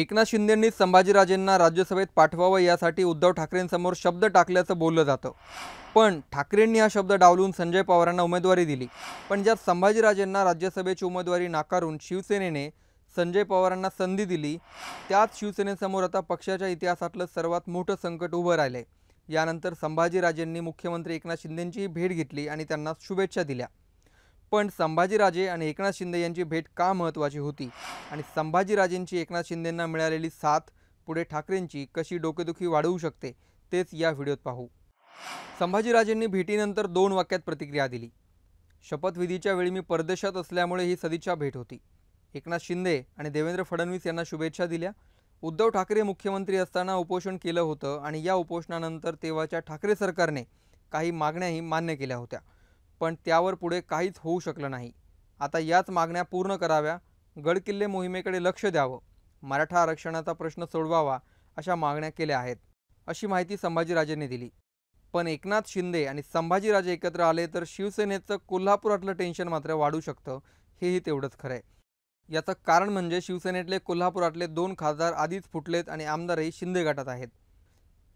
एकनाथ शिंदेंनी संभाजीराजेंना राज्यसभेत पाठवावं यासाठी उद्धव ठाकरेंसमोर शब्द टाकल्याचं बोललं जातं पण ठाकरेंनी हा शब्द डावलून संजय पवारांना उमेदवारी दिली पण ज्यात संभाजीराजेंना राज्यसभेची उमेदवारी नाकारून शिवसेनेने संजय पवारांना संधी दिली त्याच शिवसेनेसमोर आता पक्षाच्या इतिहासातलं सर्वात मोठं संकट उभं राहिलं यानंतर संभाजीराजेंनी मुख्यमंत्री एकनाथ शिंदेंचीही भेट घेतली आणि त्यांना शुभेच्छा दिल्या पण संभाजीराजे आणि एकनाथ शिंदे यांची भेट का महत्त्वाची होती आणि संभाजीराजेंची एकनाथ शिंदेंना मिळालेली साथ पुढे ठाकरेंची कशी डोकेदुखी वाढवू शकते तेच या व्हिडिओत पाहू संभाजीराजेंनी भेटीनंतर दोन वाक्यात प्रतिक्रिया दिली शपथविधीच्या वेळी मी परदेशात असल्यामुळे ही सदिच्छा भेट होती एकनाथ शिंदे आणि देवेंद्र फडणवीस यांना शुभेच्छा दिल्या उद्धव ठाकरे मुख्यमंत्री असताना उपोषण केलं होतं आणि या उपोषणानंतर तेव्हाच्या ठाकरे सरकारने काही मागण्याही मान्य केल्या होत्या पण त्यावर पुढे काहीच होऊ शकलं नाही आता याच मागण्या पूर्ण कराव्या गडकिल्ले मोहिमेकडे लक्ष द्यावं मराठा आरक्षणाचा प्रश्न सोडवावा अशा मागण्या केल्या आहेत अशी माहिती संभाजीराजेंनी दिली पण एकनाथ शिंदे आणि संभाजीराजे एकत्र आले तर शिवसेनेचं कोल्हापुरातलं टेन्शन मात्र वाढू शकतं हेही तेवढंच खरं आहे याचं कारण म्हणजे शिवसेनेतले कोल्हापुरातले दोन खासदार आधीच फुटलेत आणि आमदारही शिंदे गटात आहेत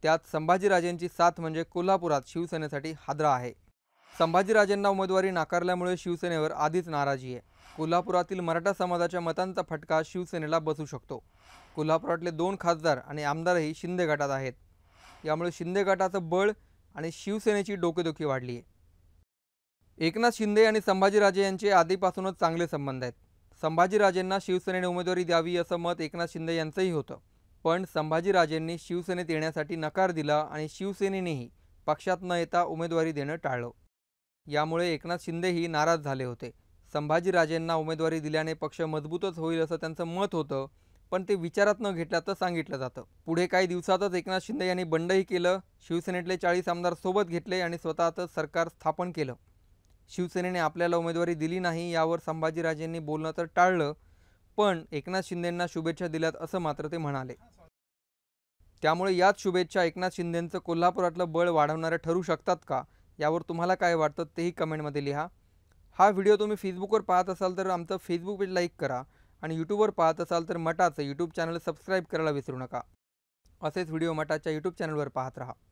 त्यात संभाजीराजेंची साथ म्हणजे कोल्हापुरात शिवसेनेसाठी हादरा आहे संभाजीराजेंना उमेदवारी नाकारल्यामुळे शिवसेनेवर आधीच नाराजी आहे कोल्हापुरातील मराठा समाजाच्या मतांचा फटका शिवसेनेला बसू शकतो कोल्हापुरातले दोन खासदार आणि आमदारही शिंदे गटात आहेत यामुळे शिंदे गटाचं बळ आणि शिवसेनेची डोकेदुखी वाढली आहे एकनाथ शिंदे आणि संभाजीराजे यांचे आधीपासूनच चांगले संबंध आहेत संभाजीराजेंना शिवसेनेने उमेदवारी द्यावी असं मत एकनाथ शिंदे यांचंही होतं पण संभाजीराजेंनी शिवसेनेत येण्यासाठी नकार दिला आणि शिवसेनेनेही पक्षात न येता उमेदवारी देणं टाळलं यामुळे एकनाथ शिंदेही नाराज झाले होते संभाजीराजेंना उमेदवारी दिल्याने पक्ष मजबूतच होईल असं त्यांचं मत होतं पण ते विचारात न घेतल्याचं सांगितलं जातं पुढे काही दिवसातच एकनाथ शिंदे यांनी बंडही केलं शिवसेनेतले चाळीस आमदार सोबत घेतले आणि स्वतःच सरकार स्थापन केलं शिवसेनेने आपल्याला उमेदवारी दिली नाही यावर संभाजीराजेंनी बोलणं तर टाळलं पण एकनाथ शिंदेंना शुभेच्छा दिल्यात असं मात्र ते म्हणाले त्यामुळे याच शुभेच्छा एकनाथ शिंदेंचं कोल्हापुरातलं बळ वाढवणारे ठरू शकतात का यावर तुम्हाला काय वाटतं तेही कमेंटमध्ये लिहा हा व्हिडिओ तुम्ही फेसबुकवर पाहत असाल तर आमचं फेसबुक पेज लाईक करा आणि यूट्यूबवर पाहत असाल तर मटाचं यूट्यूब चॅनल सबस्क्राईब करायला विसरू नका असेच व्हिडिओ मटाच्या यूट्यूब चॅनलवर पाहत राहा